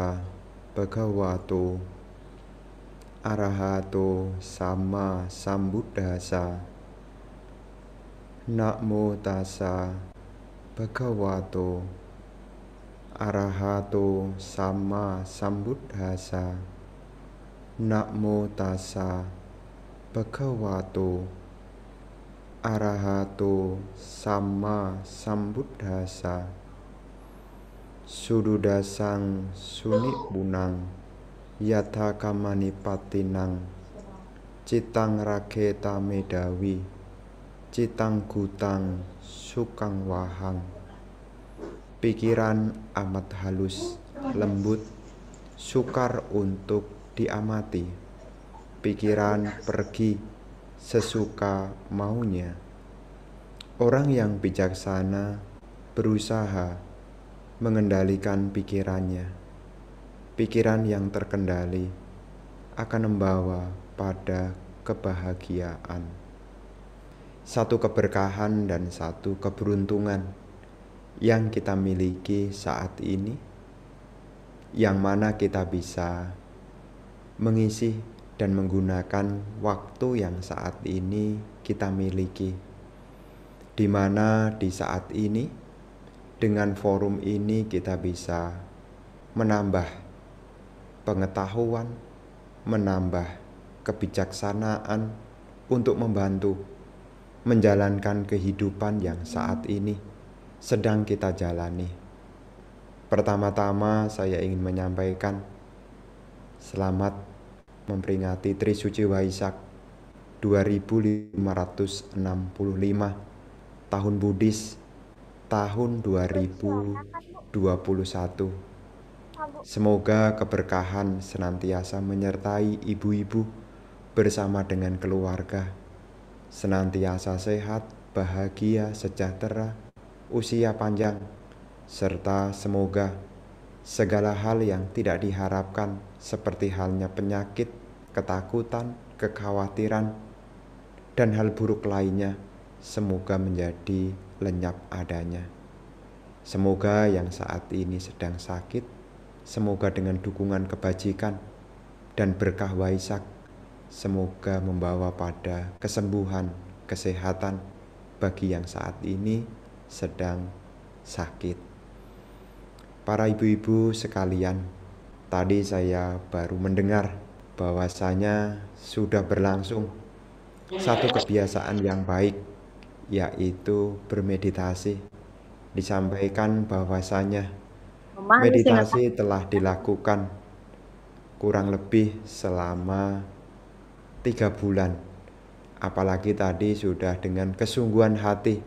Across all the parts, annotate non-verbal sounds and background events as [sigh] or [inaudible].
าปะคะวะโตอะระหะโตสัมมาสัมพุทธาสานะโมตัสสะปะคะวะโตอะระหะโตสัมมาสัมพุทธาสานะโมตัสสะปะคะวะโตอะระหะโตสัมมาสัมพุทธาสา Sududasang suni bunang yata kamani patinang Citang raketa medawi Citang gutang sukang wahang Pikiran amat halus, lembut, sukar untuk diamati Pikiran pergi sesuka maunya Orang yang bijaksana berusaha mengendalikan pikirannya. Pikiran yang terkendali akan membawa pada kebahagiaan. Satu keberkahan dan satu keberuntungan yang kita miliki saat ini, yang mana kita bisa mengisi dan menggunakan waktu yang saat ini kita miliki, di mana di saat ini dengan forum ini kita bisa menambah pengetahuan, menambah kebijaksanaan untuk membantu menjalankan kehidupan yang saat ini sedang kita jalani. Pertama-tama saya ingin menyampaikan selamat memperingati Trisuci Waisak 2565 tahun Buddhis tahun 2021. Semoga keberkahan senantiasa menyertai ibu-ibu bersama dengan keluarga. Senantiasa sehat, bahagia, sejahtera, usia panjang, serta semoga segala hal yang tidak diharapkan seperti halnya penyakit, ketakutan, kekhawatiran, dan hal buruk lainnya semoga menjadi lenyap adanya. Semoga yang saat ini sedang sakit, semoga dengan dukungan kebajikan dan berkah Waisak, semoga membawa pada kesembuhan, kesehatan bagi yang saat ini sedang sakit. Para ibu-ibu sekalian, tadi saya baru mendengar bahwasanya sudah berlangsung satu kebiasaan yang baik yaitu bermeditasi. Disampaikan bahwasanya meditasi telah dilakukan kurang lebih selama tiga bulan. Apalagi tadi sudah dengan kesungguhan hati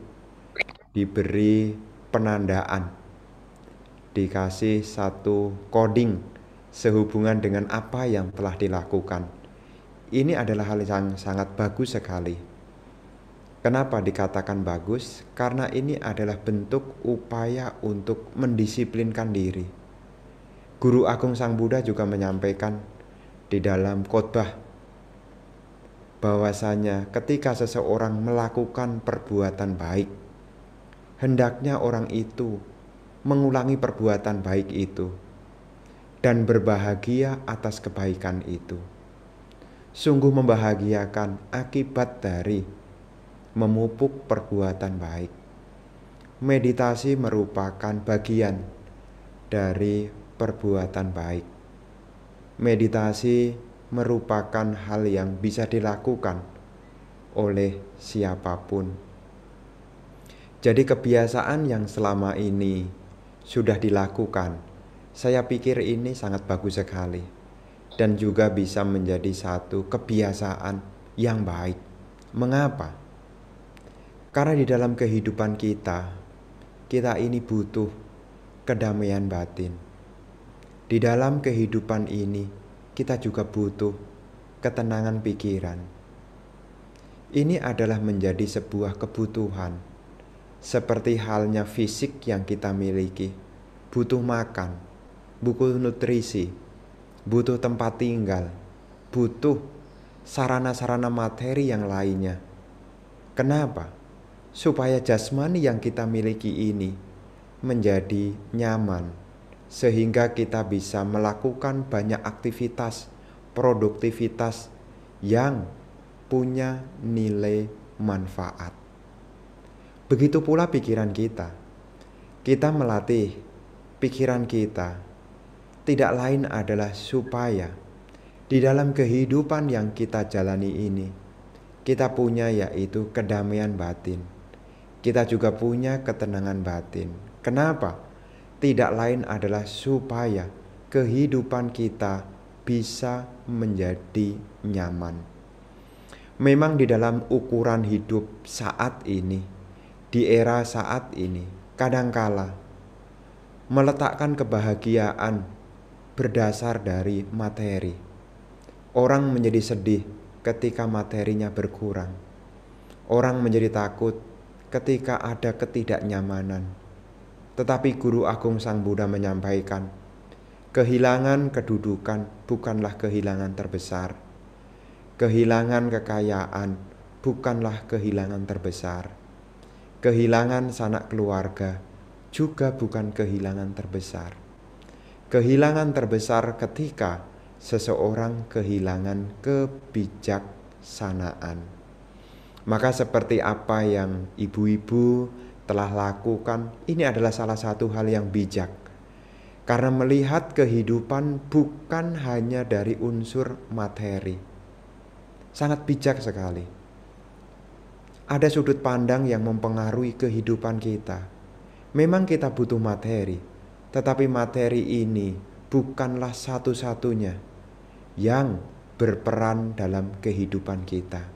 diberi penandaan, dikasih satu coding sehubungan dengan apa yang telah dilakukan. Ini adalah hal yang sangat bagus sekali Kenapa dikatakan bagus? Karena ini adalah bentuk upaya untuk mendisiplinkan diri. Guru Agung Sang Buddha juga menyampaikan di dalam khotbah bahwasanya ketika seseorang melakukan perbuatan baik, hendaknya orang itu mengulangi perbuatan baik itu dan berbahagia atas kebaikan itu. Sungguh membahagiakan akibat dari memupuk perbuatan baik. Meditasi merupakan bagian dari perbuatan baik. Meditasi merupakan hal yang bisa dilakukan oleh siapapun. Jadi, kebiasaan yang selama ini sudah dilakukan, saya pikir ini sangat bagus sekali dan juga bisa menjadi satu kebiasaan yang baik. Mengapa? Karena di dalam kehidupan kita, kita ini butuh kedamaian batin. Di dalam kehidupan ini, kita juga butuh ketenangan pikiran. Ini adalah menjadi sebuah kebutuhan, seperti halnya fisik yang kita miliki, butuh makan, butuh nutrisi, butuh tempat tinggal, butuh sarana-sarana materi yang lainnya. Kenapa? supaya jasmani yang kita miliki ini menjadi nyaman, sehingga kita bisa melakukan banyak aktivitas produktivitas yang punya nilai manfaat. Begitu pula pikiran kita, kita melatih pikiran kita tidak lain adalah supaya di dalam kehidupan yang kita jalani ini, kita punya yaitu kedamaian batin kita juga punya ketenangan batin. Kenapa? Tidak lain adalah supaya kehidupan kita bisa menjadi nyaman. Memang di dalam ukuran hidup saat ini, di era saat ini, kadangkala meletakkan kebahagiaan berdasar dari materi. Orang menjadi sedih ketika materinya berkurang. Orang menjadi takut ketika ada ketidaknyamanan. Tetapi Guru Agung Sang Buddha menyampaikan, kehilangan kedudukan bukanlah kehilangan terbesar. Kehilangan kekayaan bukanlah kehilangan terbesar. Kehilangan sanak keluarga juga bukan kehilangan terbesar. Kehilangan terbesar ketika seseorang kehilangan kebijaksanaan. Maka seperti apa yang ibu-ibu telah lakukan, ini adalah salah satu hal yang bijak. Karena melihat kehidupan bukan hanya dari unsur materi. Sangat bijak sekali. Ada sudut pandang yang mempengaruhi kehidupan kita. Memang kita butuh materi, tetapi materi ini bukanlah satu-satunya yang berperan dalam kehidupan kita.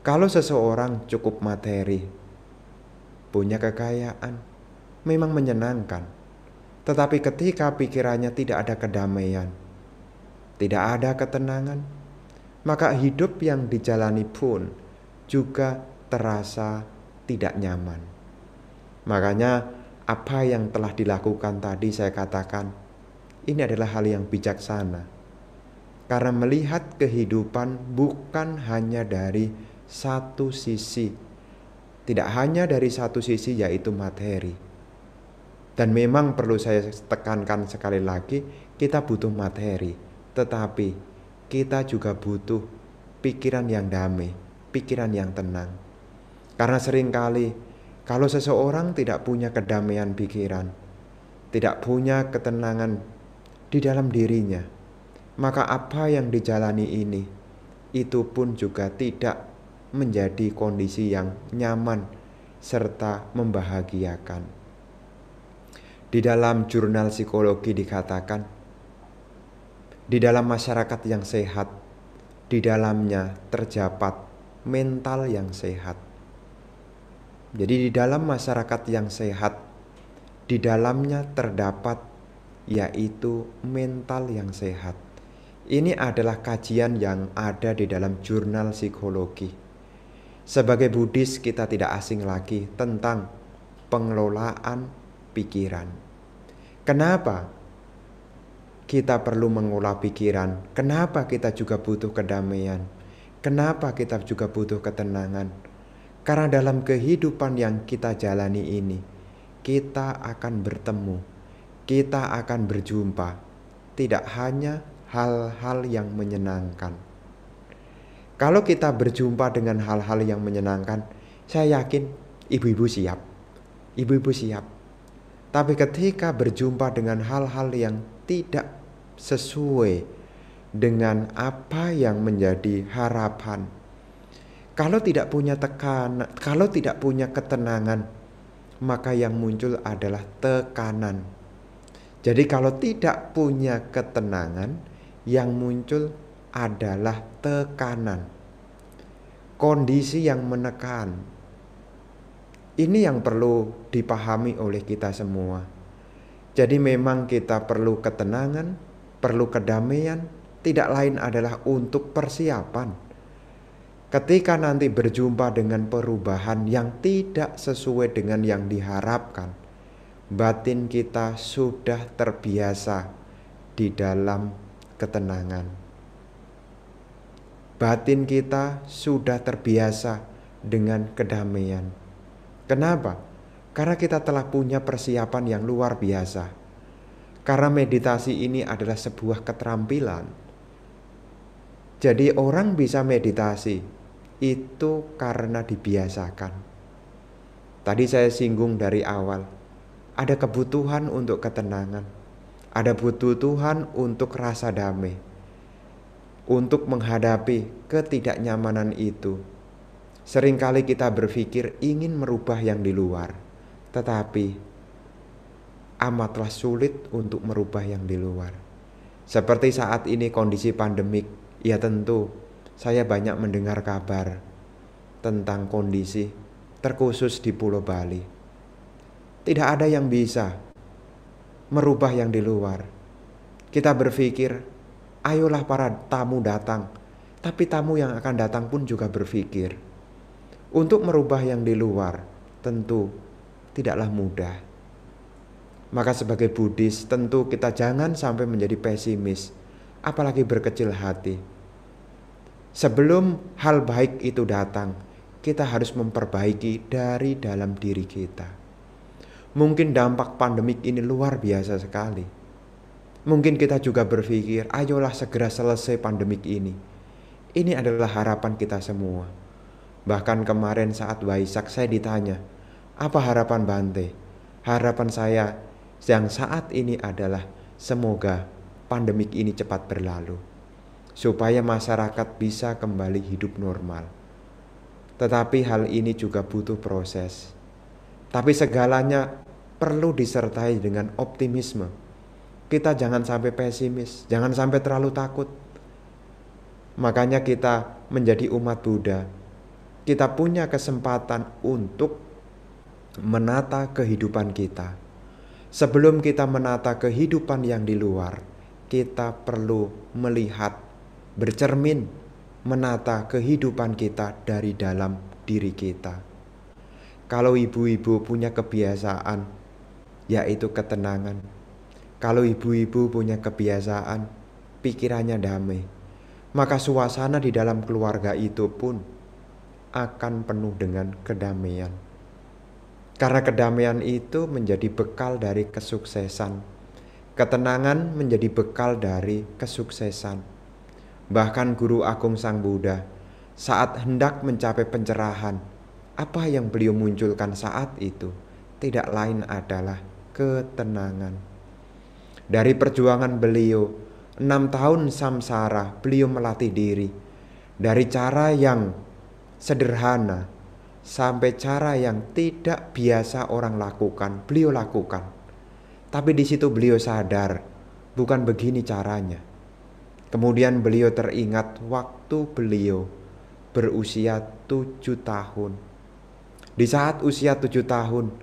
Kalau seseorang cukup materi, punya kekayaan, memang menyenangkan. Tetapi ketika pikirannya tidak ada kedamaian, tidak ada ketenangan, maka hidup yang dijalani pun juga terasa tidak nyaman. Makanya, apa yang telah dilakukan tadi, saya katakan, ini adalah hal yang bijaksana, karena melihat kehidupan bukan hanya dari satu sisi. Tidak hanya dari satu sisi yaitu materi. Dan memang perlu saya tekankan sekali lagi, kita butuh materi, tetapi kita juga butuh pikiran yang damai, pikiran yang tenang. Karena seringkali kalau seseorang tidak punya kedamaian pikiran, tidak punya ketenangan di dalam dirinya, maka apa yang dijalani ini itu pun juga tidak menjadi kondisi yang nyaman serta membahagiakan. Di dalam jurnal psikologi dikatakan, di dalam masyarakat yang sehat, di dalamnya terdapat mental yang sehat. Jadi, di dalam masyarakat yang sehat, di dalamnya terdapat yaitu mental yang sehat. Ini adalah kajian yang ada di dalam jurnal psikologi. Sebagai Buddhis kita tidak asing lagi tentang pengelolaan pikiran. Kenapa kita perlu mengolah pikiran? Kenapa kita juga butuh kedamaian? Kenapa kita juga butuh ketenangan? Karena dalam kehidupan yang kita jalani ini, kita akan bertemu, kita akan berjumpa, tidak hanya hal-hal yang menyenangkan kalau kita berjumpa dengan hal-hal yang menyenangkan, saya yakin ibu-ibu siap. Ibu-ibu siap. Tapi ketika berjumpa dengan hal-hal yang tidak sesuai dengan apa yang menjadi harapan, kalau tidak punya tekanan, kalau tidak punya ketenangan, maka yang muncul adalah tekanan. Jadi kalau tidak punya ketenangan, yang muncul adalah tekanan. Kondisi yang menekan. Ini yang perlu dipahami oleh kita semua. Jadi memang kita perlu ketenangan, perlu kedamaian, tidak lain adalah untuk persiapan. Ketika nanti berjumpa dengan perubahan yang tidak sesuai dengan yang diharapkan, batin kita sudah terbiasa di dalam ketenangan batin kita sudah terbiasa dengan kedamaian. Kenapa? Karena kita telah punya persiapan yang luar biasa. Karena meditasi ini adalah sebuah keterampilan. Jadi orang bisa meditasi itu karena dibiasakan. Tadi saya singgung dari awal, ada kebutuhan untuk ketenangan, ada butuh Tuhan untuk rasa damai untuk menghadapi ketidaknyamanan itu. Seringkali kita berpikir ingin merubah yang di luar, tetapi amatlah sulit untuk merubah yang di luar. Seperti saat ini kondisi pandemik, ya tentu saya banyak mendengar kabar tentang kondisi terkhusus di Pulau Bali. Tidak ada yang bisa merubah yang di luar. Kita berpikir Ayolah para tamu datang, tapi tamu yang akan datang pun juga berpikir. Untuk merubah yang di luar, tentu tidaklah mudah. Maka sebagai Buddhis, tentu kita jangan sampai menjadi pesimis, apalagi berkecil hati. Sebelum hal baik itu datang, kita harus memperbaiki dari dalam diri kita. Mungkin dampak pandemik ini luar biasa sekali Mungkin kita juga berpikir, ayolah segera selesai pandemik ini. Ini adalah harapan kita semua. Bahkan kemarin saat Waisak saya ditanya, apa harapan Bante? Harapan saya yang saat ini adalah semoga pandemik ini cepat berlalu. Supaya masyarakat bisa kembali hidup normal. Tetapi hal ini juga butuh proses. Tapi segalanya perlu disertai dengan optimisme kita jangan sampai pesimis, jangan sampai terlalu takut. Makanya kita menjadi umat Buddha. Kita punya kesempatan untuk menata kehidupan kita. Sebelum kita menata kehidupan yang di luar, kita perlu melihat, bercermin, menata kehidupan kita dari dalam diri kita. Kalau ibu-ibu punya kebiasaan, yaitu ketenangan, kalau ibu-ibu punya kebiasaan pikirannya damai, maka suasana di dalam keluarga itu pun akan penuh dengan kedamaian. Karena kedamaian itu menjadi bekal dari kesuksesan. Ketenangan menjadi bekal dari kesuksesan. Bahkan Guru Agung Sang Buddha saat hendak mencapai pencerahan, apa yang beliau munculkan saat itu tidak lain adalah ketenangan. Dari perjuangan beliau, enam tahun samsara, beliau melatih diri. Dari cara yang sederhana sampai cara yang tidak biasa orang lakukan, beliau lakukan. Tapi di situ beliau sadar, bukan begini caranya. Kemudian beliau teringat waktu beliau berusia tujuh tahun. Di saat usia tujuh tahun,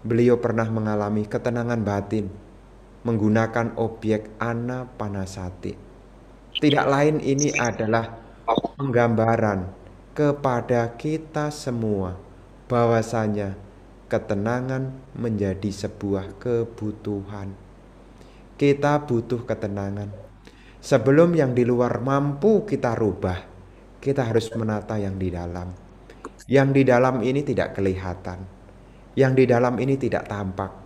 beliau pernah mengalami ketenangan batin menggunakan objek ana panasati. Tidak lain ini adalah penggambaran kepada kita semua bahwasanya ketenangan menjadi sebuah kebutuhan. Kita butuh ketenangan. Sebelum yang di luar mampu kita rubah, kita harus menata yang di dalam. Yang di dalam ini tidak kelihatan. Yang di dalam ini tidak tampak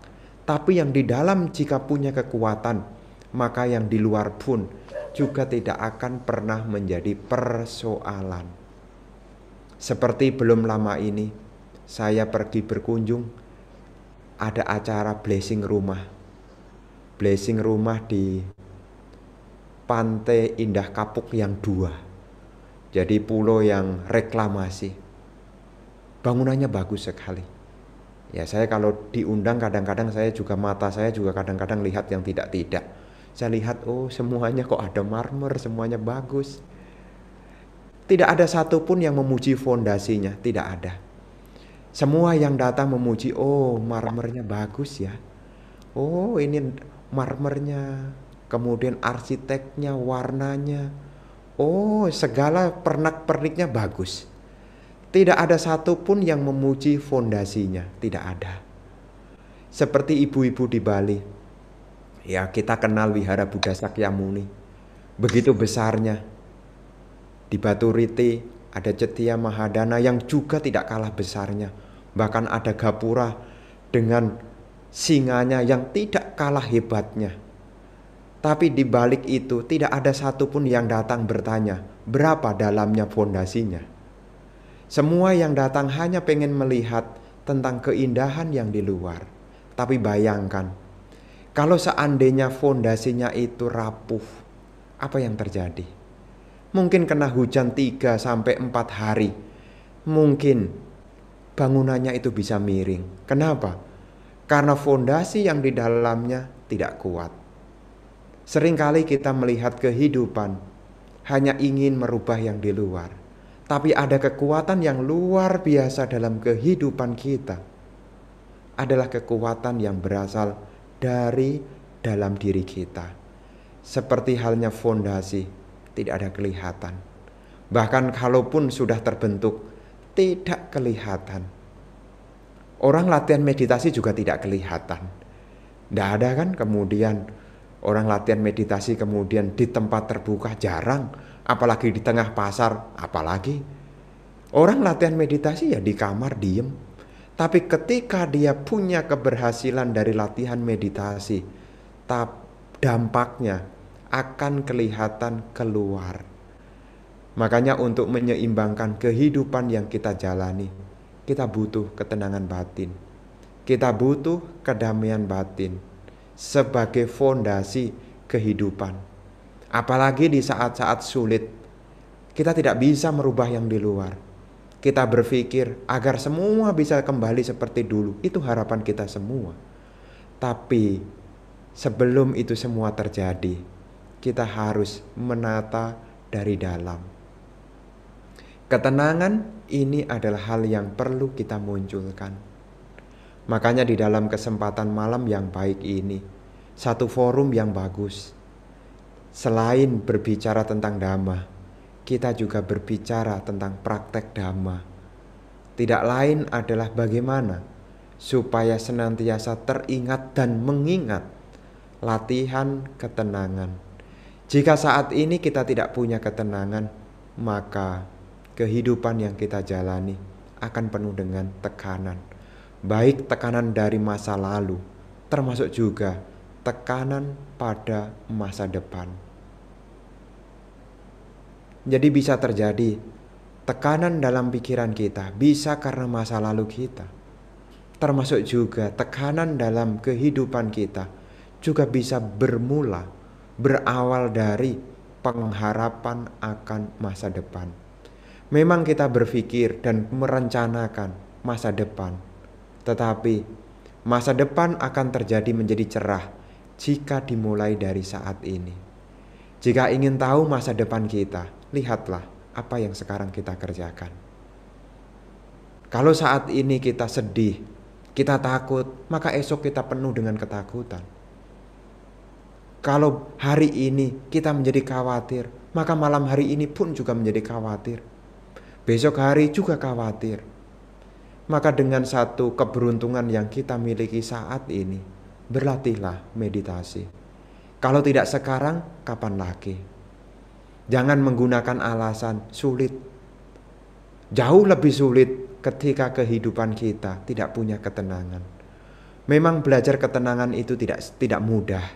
tapi yang di dalam jika punya kekuatan, maka yang di luar pun juga tidak akan pernah menjadi persoalan. Seperti belum lama ini, saya pergi berkunjung, ada acara blessing rumah. Blessing rumah di Pantai Indah Kapuk yang dua. Jadi pulau yang reklamasi. Bangunannya bagus sekali Ya saya kalau diundang kadang-kadang saya juga mata saya juga kadang-kadang lihat yang tidak-tidak. Saya lihat oh semuanya kok ada marmer, semuanya bagus. Tidak ada satupun yang memuji fondasinya, tidak ada. Semua yang datang memuji, oh marmernya bagus ya. Oh ini marmernya, kemudian arsiteknya, warnanya. Oh segala pernak-perniknya bagus. Tidak ada satupun yang memuji fondasinya, tidak ada. Seperti ibu-ibu di Bali, ya kita kenal wihara Buddha Sakyamuni. Begitu besarnya, di Batu Riti ada Cetia Mahadana yang juga tidak kalah besarnya. Bahkan ada gapura dengan singanya yang tidak kalah hebatnya. Tapi di balik itu tidak ada satupun yang datang bertanya, berapa dalamnya fondasinya? Semua yang datang hanya pengen melihat tentang keindahan yang di luar. Tapi bayangkan, kalau seandainya fondasinya itu rapuh, apa yang terjadi? Mungkin kena hujan 3 sampai 4 hari. Mungkin bangunannya itu bisa miring. Kenapa? Karena fondasi yang di dalamnya tidak kuat. Seringkali kita melihat kehidupan hanya ingin merubah yang di luar tapi ada kekuatan yang luar biasa dalam kehidupan kita. Adalah kekuatan yang berasal dari dalam diri kita, seperti halnya fondasi, tidak ada kelihatan. Bahkan, kalaupun sudah terbentuk, tidak kelihatan. Orang latihan meditasi juga tidak kelihatan. Tidak ada kan, kemudian orang latihan meditasi, kemudian di tempat terbuka jarang apalagi di tengah pasar, apalagi orang latihan meditasi ya di kamar diem. Tapi ketika dia punya keberhasilan dari latihan meditasi, dampaknya akan kelihatan keluar. Makanya untuk menyeimbangkan kehidupan yang kita jalani, kita butuh ketenangan batin. Kita butuh kedamaian batin sebagai fondasi kehidupan Apalagi di saat-saat sulit, kita tidak bisa merubah yang di luar. Kita berpikir agar semua bisa kembali seperti dulu, itu harapan kita semua. Tapi sebelum itu semua terjadi, kita harus menata dari dalam. Ketenangan ini adalah hal yang perlu kita munculkan. Makanya, di dalam kesempatan malam yang baik ini, satu forum yang bagus selain berbicara tentang dhamma, kita juga berbicara tentang praktek dhamma. Tidak lain adalah bagaimana supaya senantiasa teringat dan mengingat latihan ketenangan. Jika saat ini kita tidak punya ketenangan, maka kehidupan yang kita jalani akan penuh dengan tekanan, baik tekanan dari masa lalu, termasuk juga tekanan pada masa depan. Jadi bisa terjadi tekanan dalam pikiran kita bisa karena masa lalu kita. Termasuk juga tekanan dalam kehidupan kita juga bisa bermula berawal dari pengharapan akan masa depan. Memang kita berpikir dan merencanakan masa depan. Tetapi masa depan akan terjadi menjadi cerah jika dimulai dari saat ini. Jika ingin tahu masa depan kita, lihatlah apa yang sekarang kita kerjakan. Kalau saat ini kita sedih, kita takut, maka esok kita penuh dengan ketakutan. Kalau hari ini kita menjadi khawatir, maka malam hari ini pun juga menjadi khawatir. Besok hari juga khawatir. Maka dengan satu keberuntungan yang kita miliki saat ini, berlatihlah meditasi. Kalau tidak sekarang, kapan lagi? Jangan menggunakan alasan sulit. Jauh lebih sulit ketika kehidupan kita tidak punya ketenangan. Memang belajar ketenangan itu tidak tidak mudah.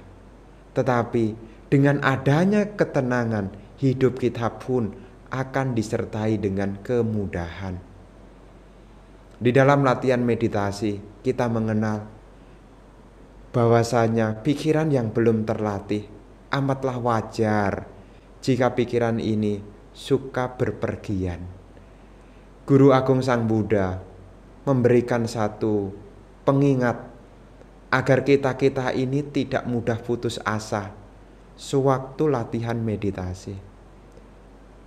Tetapi dengan adanya ketenangan, hidup kita pun akan disertai dengan kemudahan. Di dalam latihan meditasi, kita mengenal bahwasanya pikiran yang belum terlatih amatlah wajar jika pikiran ini suka berpergian. Guru Agung Sang Buddha memberikan satu pengingat agar kita-kita ini tidak mudah putus asa sewaktu latihan meditasi.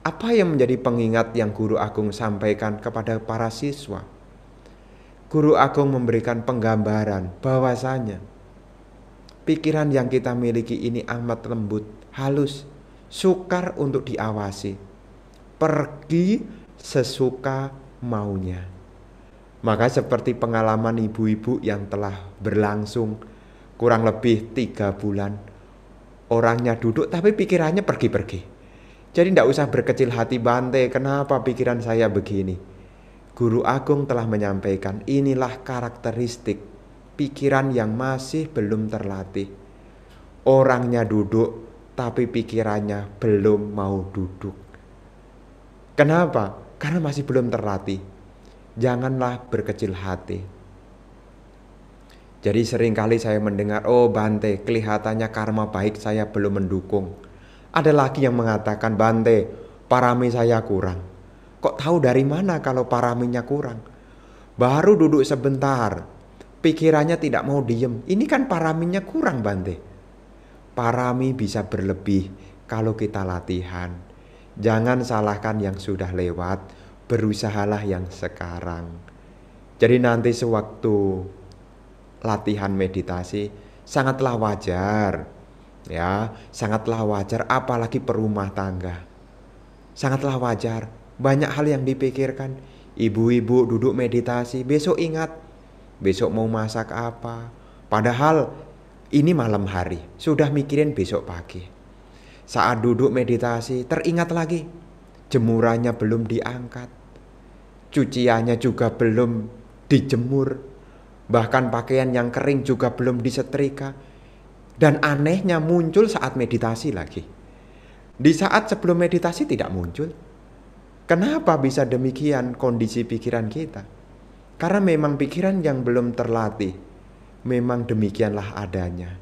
Apa yang menjadi pengingat yang Guru Agung sampaikan kepada para siswa? Guru Agung memberikan penggambaran bahwasanya pikiran yang kita miliki ini amat lembut, halus, sukar untuk diawasi, pergi sesuka maunya. Maka seperti pengalaman ibu-ibu yang telah berlangsung kurang lebih tiga bulan, orangnya duduk tapi pikirannya pergi-pergi. Jadi tidak usah berkecil hati bantai kenapa pikiran saya begini? Guru Agung telah menyampaikan inilah karakteristik pikiran yang masih belum terlatih. Orangnya duduk tapi pikirannya belum mau duduk. Kenapa? Karena masih belum terlatih. Janganlah berkecil hati. Jadi seringkali saya mendengar, oh Bante, kelihatannya karma baik saya belum mendukung. Ada lagi yang mengatakan, Bante, parami saya kurang. Kok tahu dari mana kalau paraminya kurang? Baru duduk sebentar, pikirannya tidak mau diem. Ini kan paraminya kurang, Bante parami bisa berlebih kalau kita latihan. Jangan salahkan yang sudah lewat, berusahalah yang sekarang. Jadi nanti sewaktu latihan meditasi sangatlah wajar ya, sangatlah wajar apalagi perumah tangga. Sangatlah wajar, banyak hal yang dipikirkan. Ibu-ibu duduk meditasi, besok ingat besok mau masak apa. Padahal ini malam hari, sudah mikirin besok pagi. Saat duduk meditasi, teringat lagi. Jemurannya belum diangkat. Cuciannya juga belum dijemur. Bahkan pakaian yang kering juga belum disetrika. Dan anehnya muncul saat meditasi lagi. Di saat sebelum meditasi tidak muncul. Kenapa bisa demikian kondisi pikiran kita? Karena memang pikiran yang belum terlatih memang demikianlah adanya.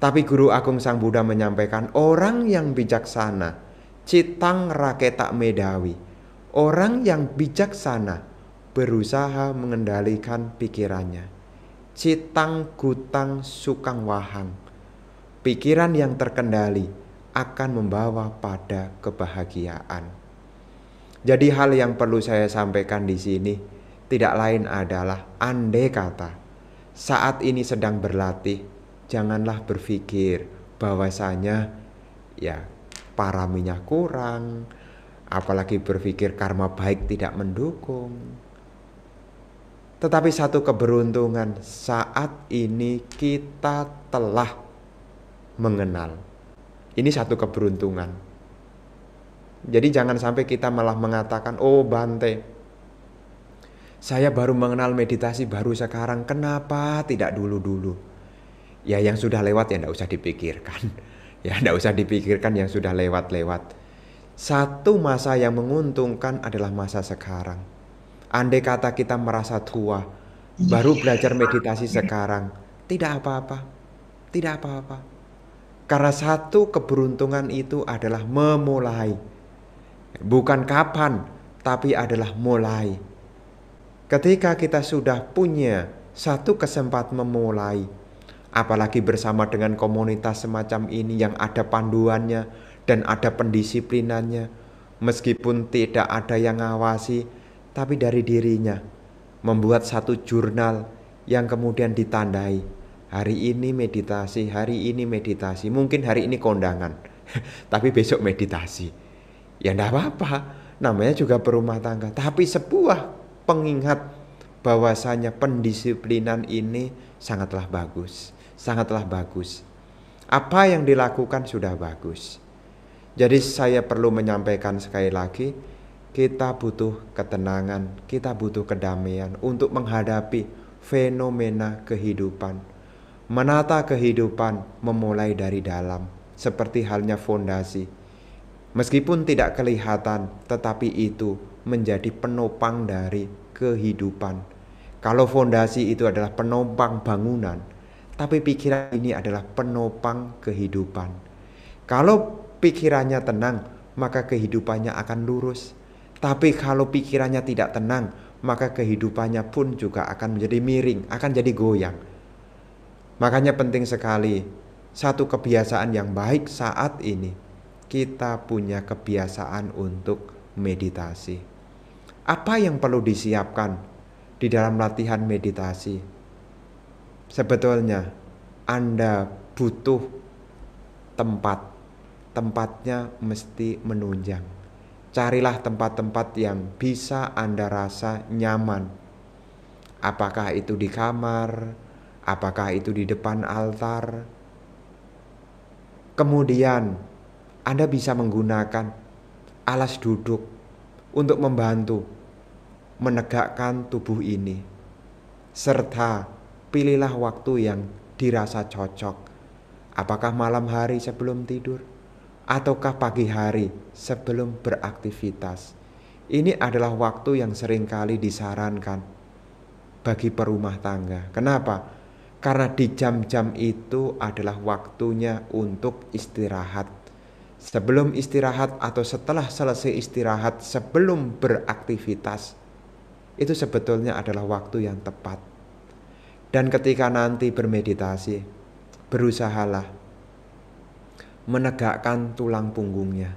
Tapi Guru Agung Sang Buddha menyampaikan, orang yang bijaksana, citang Raketa medawi, orang yang bijaksana berusaha mengendalikan pikirannya. Citang gutang sukang wahang, pikiran yang terkendali akan membawa pada kebahagiaan. Jadi hal yang perlu saya sampaikan di sini tidak lain adalah andai kata saat ini sedang berlatih, janganlah berpikir bahwasanya ya paraminya kurang, apalagi berpikir karma baik tidak mendukung. Tetapi satu keberuntungan saat ini kita telah mengenal. Ini satu keberuntungan. Jadi jangan sampai kita malah mengatakan, oh Bante, saya baru mengenal meditasi baru sekarang. Kenapa tidak dulu-dulu? Ya yang sudah lewat ya tidak usah dipikirkan. [laughs] Ya tidak usah dipikirkan yang sudah lewat-lewat. Satu masa yang menguntungkan adalah masa sekarang. Andai kata kita merasa tua, baru iya. belajar meditasi sekarang, tidak apa-apa. Tidak apa-apa. Karena satu keberuntungan itu adalah memulai. Bukan kapan, tapi adalah mulai. Ketika kita sudah punya satu kesempatan memulai, apalagi bersama dengan komunitas semacam ini yang ada panduannya dan ada pendisiplinannya, meskipun tidak ada yang ngawasi, tapi dari dirinya membuat satu jurnal yang kemudian ditandai. Hari ini meditasi, hari ini meditasi, mungkin hari ini kondangan, [laughs] tapi besok meditasi. Ya enggak apa-apa, namanya juga berumah tangga, tapi sebuah pengingat bahwasanya pendisiplinan ini sangatlah bagus, sangatlah bagus. Apa yang dilakukan sudah bagus. Jadi saya perlu menyampaikan sekali lagi, kita butuh ketenangan, kita butuh kedamaian untuk menghadapi fenomena kehidupan. Menata kehidupan memulai dari dalam, seperti halnya fondasi. Meskipun tidak kelihatan, tetapi itu menjadi penopang dari kehidupan. Kalau fondasi itu adalah penopang bangunan, tapi pikiran ini adalah penopang kehidupan. Kalau pikirannya tenang, maka kehidupannya akan lurus. Tapi kalau pikirannya tidak tenang, maka kehidupannya pun juga akan menjadi miring, akan jadi goyang. Makanya penting sekali satu kebiasaan yang baik saat ini. Kita punya kebiasaan untuk meditasi. Apa yang perlu disiapkan di dalam latihan meditasi? Sebetulnya Anda butuh tempat. Tempatnya mesti menunjang. Carilah tempat-tempat yang bisa Anda rasa nyaman. Apakah itu di kamar, apakah itu di depan altar. Kemudian, Anda bisa menggunakan alas duduk untuk membantu menegakkan tubuh ini, serta pilihlah waktu yang dirasa cocok. Apakah malam hari sebelum tidur, ataukah pagi hari sebelum beraktivitas? Ini adalah waktu yang seringkali disarankan bagi perumah tangga. Kenapa? Karena di jam-jam itu adalah waktunya untuk istirahat sebelum istirahat atau setelah selesai istirahat, sebelum beraktivitas, itu sebetulnya adalah waktu yang tepat. Dan ketika nanti bermeditasi, berusahalah menegakkan tulang punggungnya.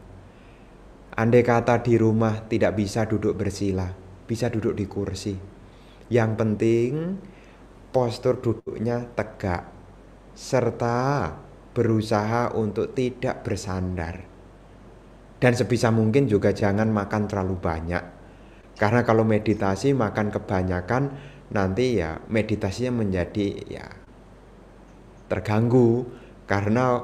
Andai kata di rumah tidak bisa duduk bersila, bisa duduk di kursi. Yang penting postur duduknya tegak serta berusaha untuk tidak bersandar. Dan sebisa mungkin juga jangan makan terlalu banyak. Karena kalau meditasi makan kebanyakan nanti ya meditasinya menjadi ya terganggu karena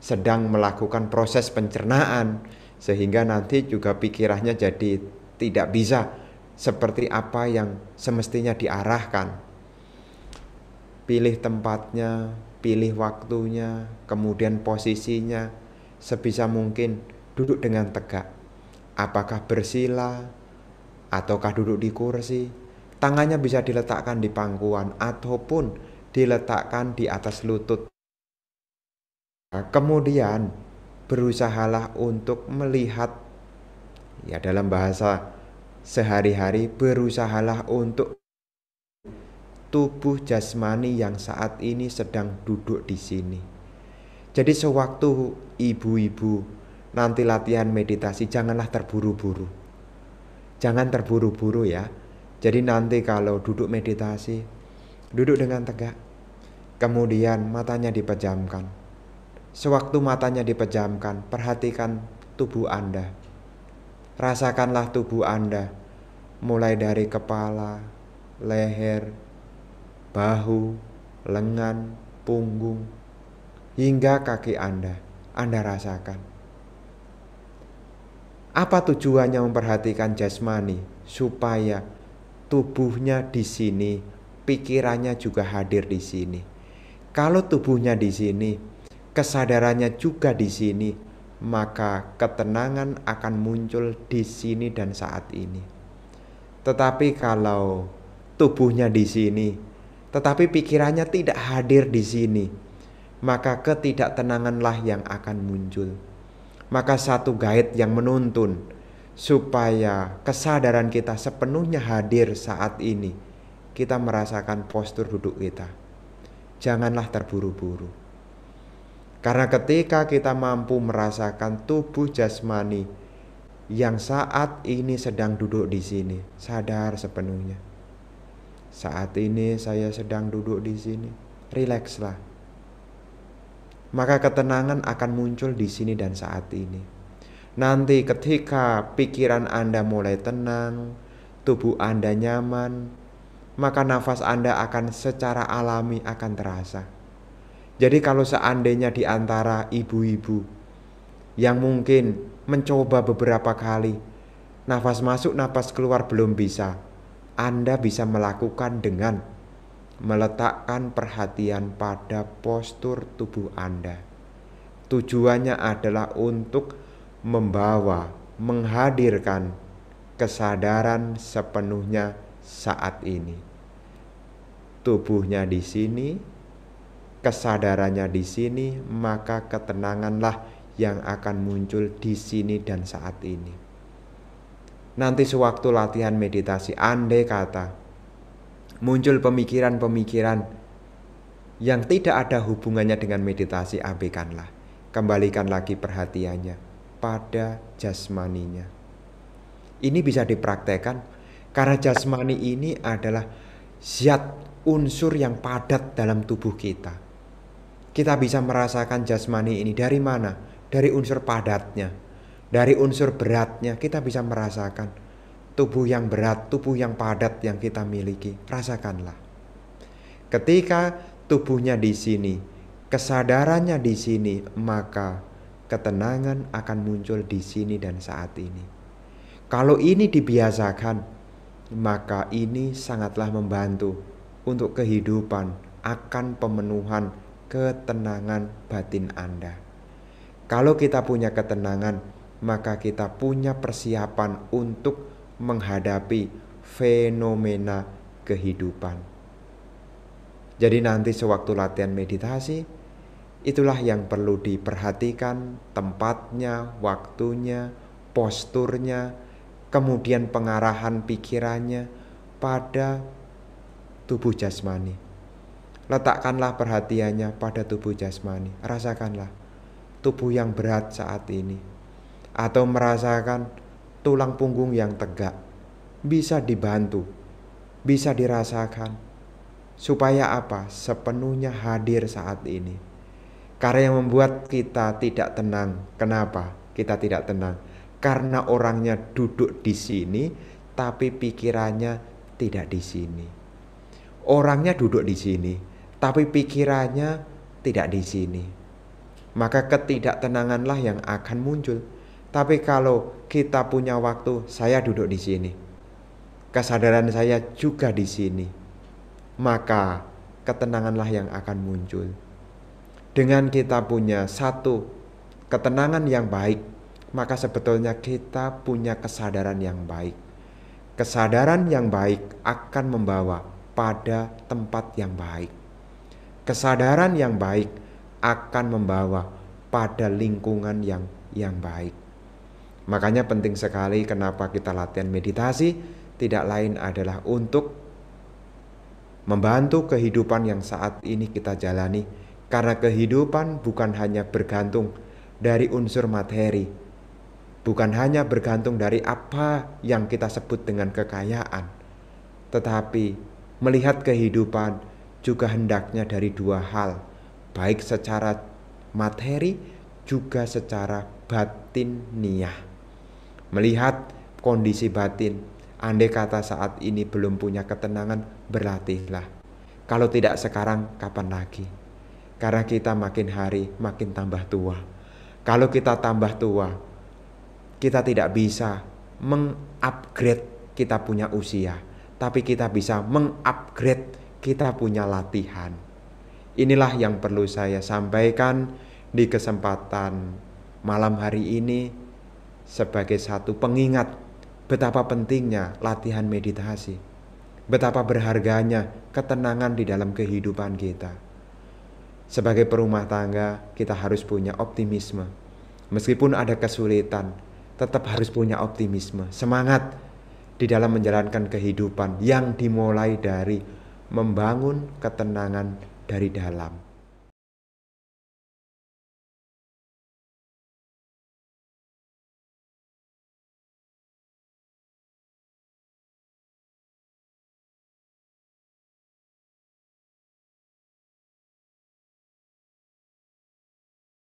sedang melakukan proses pencernaan sehingga nanti juga pikirannya jadi tidak bisa seperti apa yang semestinya diarahkan. Pilih tempatnya, pilih waktunya, kemudian posisinya, sebisa mungkin duduk dengan tegak. Apakah bersila ataukah duduk di kursi? Tangannya bisa diletakkan di pangkuan ataupun diletakkan di atas lutut. Kemudian berusahalah untuk melihat ya dalam bahasa sehari-hari berusahalah untuk tubuh jasmani yang saat ini sedang duduk di sini. Jadi sewaktu ibu-ibu nanti latihan meditasi janganlah terburu-buru. Jangan terburu-buru ya. Jadi nanti kalau duduk meditasi, duduk dengan tegak. Kemudian matanya dipejamkan. Sewaktu matanya dipejamkan, perhatikan tubuh Anda. Rasakanlah tubuh Anda mulai dari kepala, leher, bahu, lengan, punggung, hingga kaki Anda. Anda rasakan. Apa tujuannya memperhatikan jasmani? Supaya tubuhnya di sini, pikirannya juga hadir di sini. Kalau tubuhnya di sini, kesadarannya juga di sini, maka ketenangan akan muncul di sini dan saat ini. Tetapi kalau tubuhnya di sini, tetapi pikirannya tidak hadir di sini, maka ketidaktenanganlah yang akan muncul. Maka satu guide yang menuntun supaya kesadaran kita sepenuhnya hadir saat ini, kita merasakan postur duduk kita. Janganlah terburu-buru. Karena ketika kita mampu merasakan tubuh jasmani yang saat ini sedang duduk di sini, sadar sepenuhnya saat ini saya sedang duduk di sini. Rilekslah. Maka ketenangan akan muncul di sini dan saat ini. Nanti ketika pikiran Anda mulai tenang, tubuh Anda nyaman, maka nafas Anda akan secara alami akan terasa. Jadi kalau seandainya di antara ibu-ibu yang mungkin mencoba beberapa kali, nafas masuk, nafas keluar belum bisa, anda bisa melakukan dengan meletakkan perhatian pada postur tubuh Anda. Tujuannya adalah untuk membawa, menghadirkan kesadaran sepenuhnya saat ini. Tubuhnya di sini, kesadarannya di sini, maka ketenanganlah yang akan muncul di sini dan saat ini. Nanti sewaktu latihan meditasi, andai kata muncul pemikiran-pemikiran yang tidak ada hubungannya dengan meditasi, abaikanlah. Kembalikan lagi perhatiannya pada jasmaninya. Ini bisa dipraktekkan karena jasmani ini adalah zat unsur yang padat dalam tubuh kita. Kita bisa merasakan jasmani ini dari mana? Dari unsur padatnya dari unsur beratnya kita bisa merasakan tubuh yang berat, tubuh yang padat yang kita miliki. Rasakanlah. Ketika tubuhnya di sini, kesadarannya di sini, maka ketenangan akan muncul di sini dan saat ini. Kalau ini dibiasakan, maka ini sangatlah membantu untuk kehidupan akan pemenuhan ketenangan batin Anda. Kalau kita punya ketenangan, maka kita punya persiapan untuk menghadapi fenomena kehidupan. Jadi, nanti sewaktu latihan meditasi, itulah yang perlu diperhatikan: tempatnya, waktunya, posturnya, kemudian pengarahan pikirannya pada tubuh jasmani. Letakkanlah perhatiannya pada tubuh jasmani, rasakanlah tubuh yang berat saat ini atau merasakan tulang punggung yang tegak bisa dibantu, bisa dirasakan, supaya apa? Sepenuhnya hadir saat ini. Karena yang membuat kita tidak tenang, kenapa kita tidak tenang? Karena orangnya duduk di sini, tapi pikirannya tidak di sini. Orangnya duduk di sini, tapi pikirannya tidak di sini. Maka ketidaktenanganlah yang akan muncul tapi kalau kita punya waktu, saya duduk di sini. Kesadaran saya juga di sini. Maka ketenanganlah yang akan muncul. Dengan kita punya satu ketenangan yang baik, maka sebetulnya kita punya kesadaran yang baik. Kesadaran yang baik akan membawa pada tempat yang baik. Kesadaran yang baik akan membawa pada lingkungan yang yang baik. Makanya penting sekali kenapa kita latihan meditasi tidak lain adalah untuk membantu kehidupan yang saat ini kita jalani. Karena kehidupan bukan hanya bergantung dari unsur materi, bukan hanya bergantung dari apa yang kita sebut dengan kekayaan, tetapi melihat kehidupan juga hendaknya dari dua hal, baik secara materi juga secara batin melihat kondisi batin. Andai kata saat ini belum punya ketenangan, berlatihlah. Kalau tidak sekarang, kapan lagi? Karena kita makin hari makin tambah tua. Kalau kita tambah tua, kita tidak bisa mengupgrade kita punya usia, tapi kita bisa mengupgrade kita punya latihan. Inilah yang perlu saya sampaikan di kesempatan malam hari ini sebagai satu pengingat betapa pentingnya latihan meditasi, betapa berharganya ketenangan di dalam kehidupan kita. Sebagai perumah tangga, kita harus punya optimisme. Meskipun ada kesulitan, tetap harus punya optimisme, semangat di dalam menjalankan kehidupan yang dimulai dari membangun ketenangan dari dalam.